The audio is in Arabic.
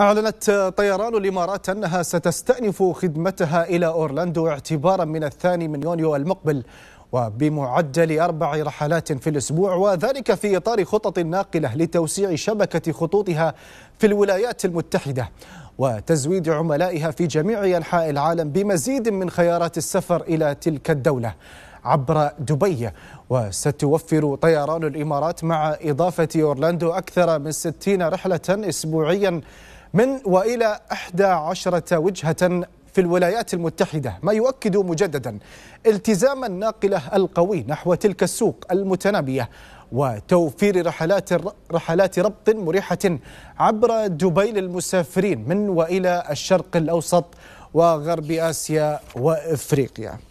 أعلنت طيران الإمارات أنها ستستأنف خدمتها إلى أورلاندو اعتبارا من الثاني من يونيو المقبل وبمعدل أربع رحلات في الأسبوع وذلك في إطار خطط ناقلة لتوسيع شبكة خطوطها في الولايات المتحدة وتزويد عملائها في جميع أنحاء العالم بمزيد من خيارات السفر إلى تلك الدولة عبر دبي وستوفر طيران الإمارات مع إضافة أورلاندو أكثر من 60 رحلة أسبوعياً من وإلى 11 وجهة في الولايات المتحدة ما يؤكد مجددا التزام الناقلة القوي نحو تلك السوق المتنامية وتوفير رحلات رحلات ربط مريحة عبر دبي للمسافرين من وإلى الشرق الأوسط وغرب آسيا وإفريقيا